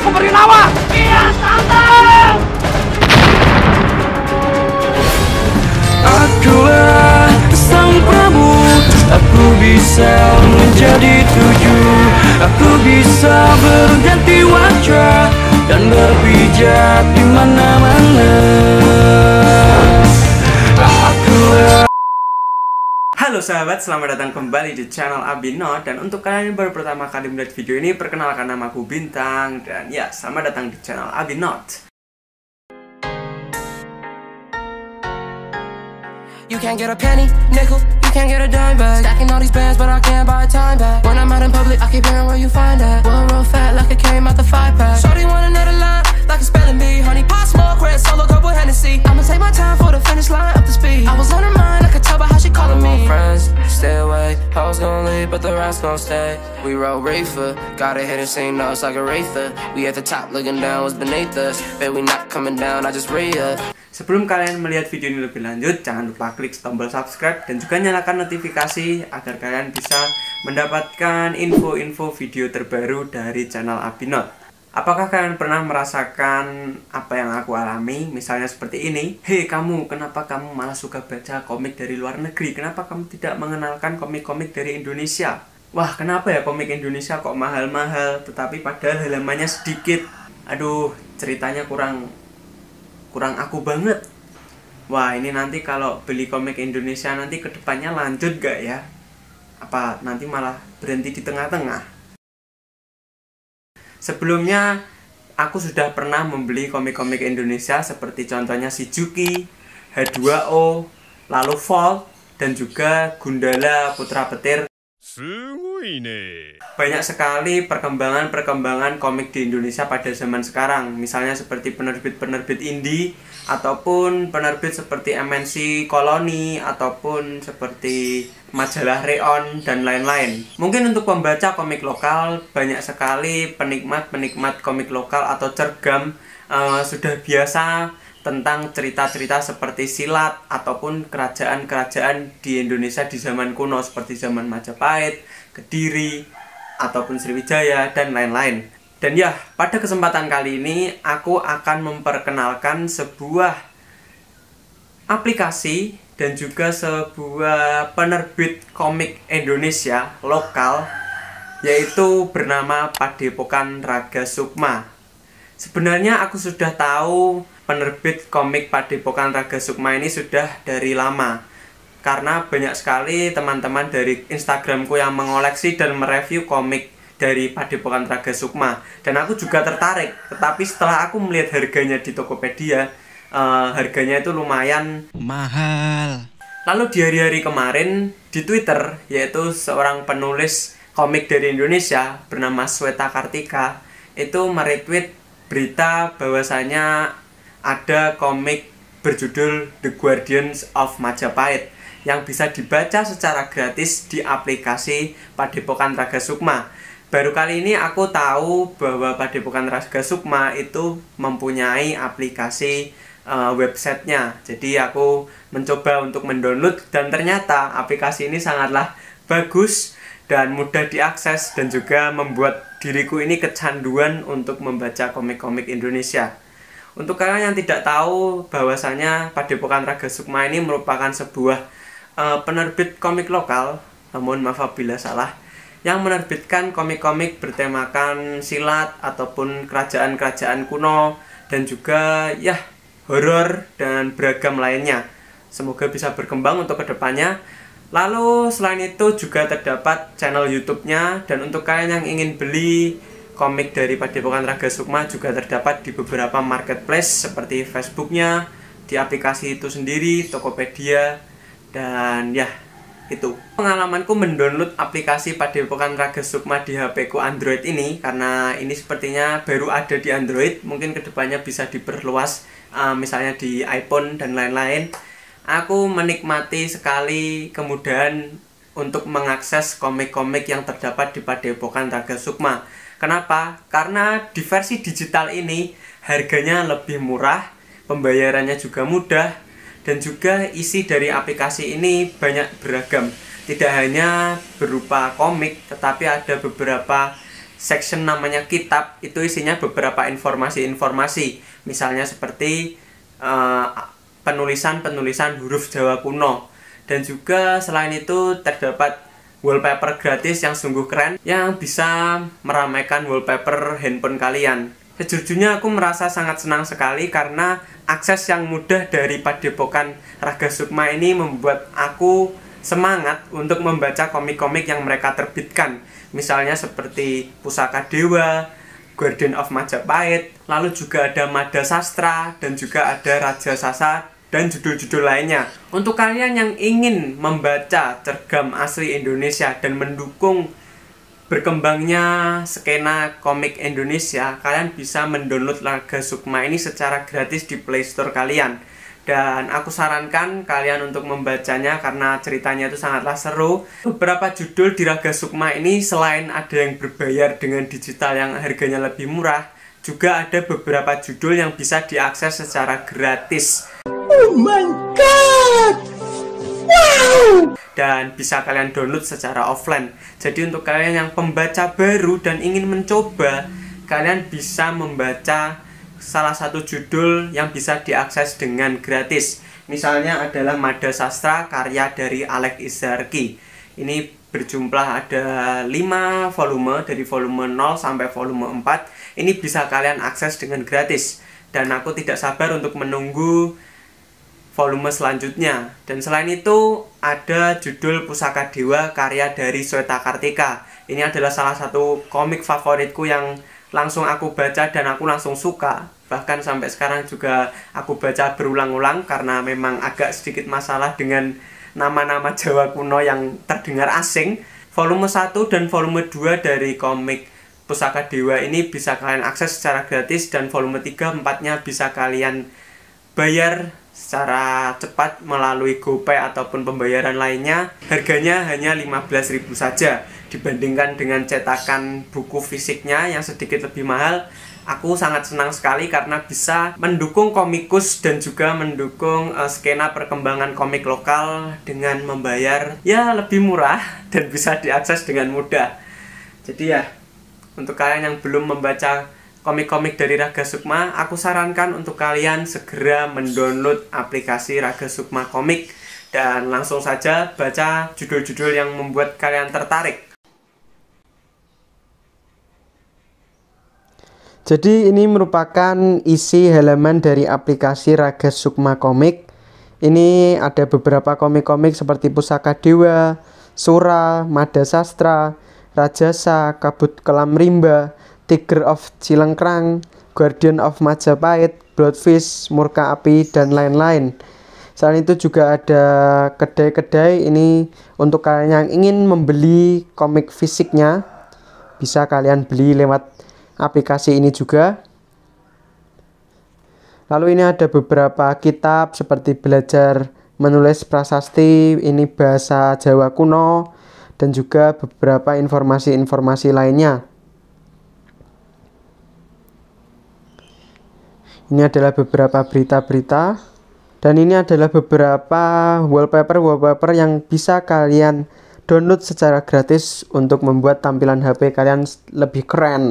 aku berilawa! Kian Santang! Akulah sang prabu Aku bisa menjadi tujuh Aku bisa berganti wajah Dan berpijak di mana-mana Halo sahabat, selamat datang kembali di channel Abinot Dan untuk kalian yang baru pertama kali melihat video ini Perkenalkan nama aku Bintang Dan ya, selamat datang di channel Abinot like a spelling bee Honey pot, smoke, red, solo, cup with Hennessy I'ma take my time for the finish line, up the speed I was on her mind, I could tell by how she calling me friends, stay away Hoes gon' leave, but the rest gon' stay We roll reefer, a hit and sing us like a wraither We at the top, looking down, what's beneath us Bet we not coming down, I just re Sebelum kalian melihat video ini lebih lanjut, jangan lupa klik tombol subscribe dan juga nyalakan notifikasi agar kalian bisa mendapatkan info-info video terbaru dari channel Abinot. Apakah kalian pernah merasakan apa yang aku alami? Misalnya seperti ini. Hei kamu, kenapa kamu malah suka baca komik dari luar negeri? Kenapa kamu tidak mengenalkan komik-komik dari Indonesia? Wah, kenapa ya komik Indonesia kok mahal-mahal tetapi padahal halamannya sedikit? Aduh, ceritanya kurang kurang aku banget. Wah, ini nanti kalau beli komik Indonesia nanti kedepannya lanjut gak ya? Apa nanti malah berhenti di tengah-tengah? Sebelumnya aku sudah pernah membeli komik-komik Indonesia seperti contohnya Si Juki, H2O, lalu Volt, dan juga Gundala Putra Petir banyak sekali perkembangan-perkembangan komik di Indonesia pada zaman sekarang. Misalnya seperti penerbit-penerbit indie ataupun penerbit seperti MNC Koloni ataupun seperti majalah Reon dan lain-lain. Mungkin untuk pembaca komik lokal banyak sekali penikmat-penikmat komik lokal atau cergam uh, sudah biasa tentang cerita-cerita seperti silat ataupun kerajaan-kerajaan di Indonesia di zaman kuno seperti zaman Majapahit, Kediri, ataupun Sriwijaya, dan lain-lain. Dan ya, pada kesempatan kali ini aku akan memperkenalkan sebuah aplikasi dan juga sebuah penerbit komik Indonesia lokal yaitu bernama Padepokan Raga Sukma. Sebenarnya aku sudah tahu penerbit komik Padepokan Raga Sukma ini sudah dari lama karena banyak sekali teman-teman dari Instagramku yang mengoleksi dan mereview komik dari Padepokan Raga Sukma dan aku juga tertarik tetapi setelah aku melihat harganya di Tokopedia uh, harganya itu lumayan mahal lalu di hari-hari kemarin di Twitter yaitu seorang penulis komik dari Indonesia bernama Sweta Kartika itu meretweet berita bahwasanya ada komik berjudul The Guardians of Majapahit yang bisa dibaca secara gratis di aplikasi Padepokan Raga Sukma. Baru kali ini aku tahu bahwa Padepokan Raga Sukma itu mempunyai aplikasi uh, websitenya. Jadi aku mencoba untuk mendownload dan ternyata aplikasi ini sangatlah bagus dan mudah diakses dan juga membuat diriku ini kecanduan untuk membaca komik-komik Indonesia. Untuk kalian yang tidak tahu bahwasanya Padepokan Raga Sukma ini merupakan sebuah uh, penerbit komik lokal, namun maaf apabila salah, yang menerbitkan komik-komik bertemakan silat ataupun kerajaan-kerajaan kuno dan juga ya horor dan beragam lainnya. Semoga bisa berkembang untuk kedepannya. Lalu selain itu juga terdapat channel YouTube-nya dan untuk kalian yang ingin beli Komik dari Padepokan Raga Sukma juga terdapat di beberapa marketplace seperti Facebooknya, di aplikasi itu sendiri, Tokopedia, dan ya itu. Pengalamanku mendownload aplikasi Padepokan Raga Sukma di HP ku Android ini karena ini sepertinya baru ada di Android, mungkin kedepannya bisa diperluas uh, misalnya di iPhone dan lain-lain. Aku menikmati sekali kemudahan untuk mengakses komik-komik yang terdapat di Padepokan Raga Sukma Kenapa? Karena di versi digital ini harganya lebih murah, pembayarannya juga mudah, dan juga isi dari aplikasi ini banyak beragam. Tidak hanya berupa komik, tetapi ada beberapa section namanya kitab, itu isinya beberapa informasi-informasi. Misalnya seperti eh, penulisan-penulisan uh, huruf Jawa kuno. Dan juga selain itu terdapat wallpaper gratis yang sungguh keren yang bisa meramaikan wallpaper handphone kalian. Sejujurnya aku merasa sangat senang sekali karena akses yang mudah dari Padepokan Raga Sukma ini membuat aku semangat untuk membaca komik-komik yang mereka terbitkan. Misalnya seperti Pusaka Dewa, Garden of Majapahit, lalu juga ada Mada Sastra dan juga ada Raja Sasa dan judul-judul lainnya. Untuk kalian yang ingin membaca cergam asli Indonesia dan mendukung berkembangnya skena komik Indonesia, kalian bisa mendownload Laga Sukma ini secara gratis di Play Store kalian. Dan aku sarankan kalian untuk membacanya karena ceritanya itu sangatlah seru. Beberapa judul di Raga Sukma ini selain ada yang berbayar dengan digital yang harganya lebih murah, juga ada beberapa judul yang bisa diakses secara gratis Wow! Dan bisa kalian download secara offline. Jadi untuk kalian yang pembaca baru dan ingin mencoba, kalian bisa membaca salah satu judul yang bisa diakses dengan gratis. Misalnya adalah Mada Sastra karya dari Alex Izarki. Ini berjumlah ada 5 volume dari volume 0 sampai volume 4 ini bisa kalian akses dengan gratis dan aku tidak sabar untuk menunggu volume selanjutnya. Dan selain itu ada judul Pusaka Dewa karya dari Sweta Kartika. Ini adalah salah satu komik favoritku yang langsung aku baca dan aku langsung suka. Bahkan sampai sekarang juga aku baca berulang-ulang karena memang agak sedikit masalah dengan nama-nama Jawa kuno yang terdengar asing. Volume 1 dan volume 2 dari komik Pusaka Dewa ini bisa kalian akses secara gratis dan volume 3 4-nya bisa kalian bayar secara cepat melalui GoPay ataupun pembayaran lainnya harganya hanya 15.000 saja dibandingkan dengan cetakan buku fisiknya yang sedikit lebih mahal aku sangat senang sekali karena bisa mendukung komikus dan juga mendukung uh, skena perkembangan komik lokal dengan membayar ya lebih murah dan bisa diakses dengan mudah jadi ya untuk kalian yang belum membaca komik-komik dari Raga Sukma, aku sarankan untuk kalian segera mendownload aplikasi Raga Sukma Komik dan langsung saja baca judul-judul yang membuat kalian tertarik. Jadi ini merupakan isi halaman dari aplikasi Raga Sukma Komik. Ini ada beberapa komik-komik seperti Pusaka Dewa, Sura, Mada Sastra, Rajasa, Kabut Kelam Rimba, Tiger of Cilengkrang, Guardian of Majapahit, Bloodfish, Murka Api, dan lain-lain. Selain itu juga ada kedai-kedai ini untuk kalian yang ingin membeli komik fisiknya bisa kalian beli lewat aplikasi ini juga. Lalu ini ada beberapa kitab seperti belajar menulis prasasti, ini bahasa Jawa kuno dan juga beberapa informasi-informasi lainnya. Ini adalah beberapa berita-berita dan ini adalah beberapa wallpaper-wallpaper yang bisa kalian download secara gratis untuk membuat tampilan HP kalian lebih keren.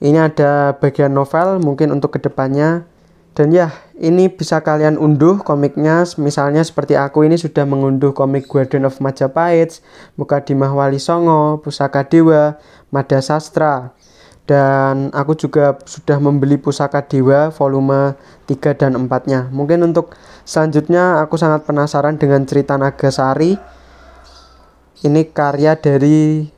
Ini ada bagian novel mungkin untuk kedepannya. Dan ya, ini bisa kalian unduh komiknya. Misalnya seperti aku ini sudah mengunduh komik Guardian of Majapahit, Mukadimah Wali Songo, Pusaka Dewa, Mada Sastra dan aku juga sudah membeli pusaka dewa volume 3 dan 4 nya mungkin untuk selanjutnya aku sangat penasaran dengan cerita Nagasari ini karya dari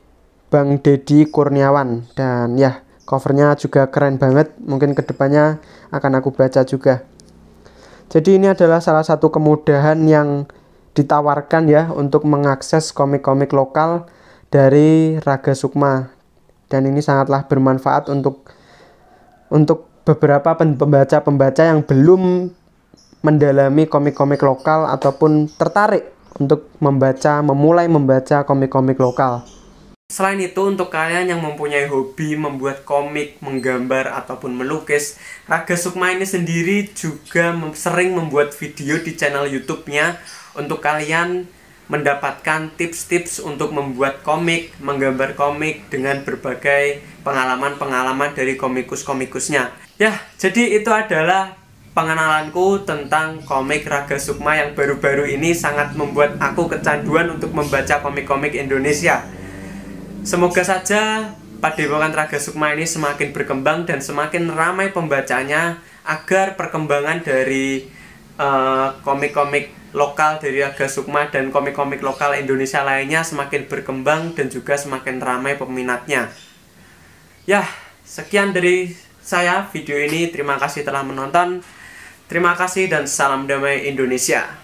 Bang Dedi Kurniawan dan ya covernya juga keren banget mungkin kedepannya akan aku baca juga jadi ini adalah salah satu kemudahan yang ditawarkan ya untuk mengakses komik-komik lokal dari Raga Sukma dan ini sangatlah bermanfaat untuk untuk beberapa pembaca-pembaca yang belum mendalami komik-komik lokal ataupun tertarik untuk membaca, memulai membaca komik-komik lokal. Selain itu, untuk kalian yang mempunyai hobi membuat komik, menggambar, ataupun melukis, Raga Sukma ini sendiri juga sering membuat video di channel YouTube-nya untuk kalian mendapatkan tips-tips untuk membuat komik, menggambar komik dengan berbagai pengalaman-pengalaman dari komikus-komikusnya. Ya, jadi itu adalah pengenalanku tentang komik Raga Sukma yang baru-baru ini sangat membuat aku kecanduan untuk membaca komik-komik Indonesia. Semoga saja Padepokan Raga Sukma ini semakin berkembang dan semakin ramai pembacanya agar perkembangan dari Eh, komik-komik uh, lokal dari Aga Sukma dan komik-komik lokal Indonesia lainnya semakin berkembang dan juga semakin ramai peminatnya. Ya, sekian dari saya video ini. Terima kasih telah menonton. Terima kasih dan salam damai Indonesia.